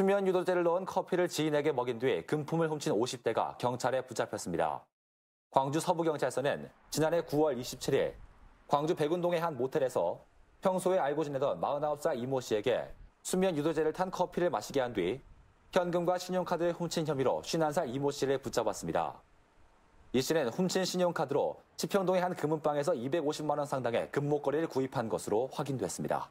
수면 유도제를 넣은 커피를 지인에게 먹인 뒤 금품을 훔친 50대가 경찰에 붙잡혔습니다. 광주 서부경찰서는 지난해 9월 27일 광주 백운동의 한 모텔에서 평소에 알고 지내던 49살 이모 씨에게 수면 유도제를 탄 커피를 마시게 한 뒤 현금과 신용카드를 훔친 혐의로 51살 이모 씨를 붙잡았습니다. 이 씨는 훔친 신용카드로 지평동의 한 금은방에서 250만 원 상당의 금목걸이를 구입한 것으로 확인됐습니다.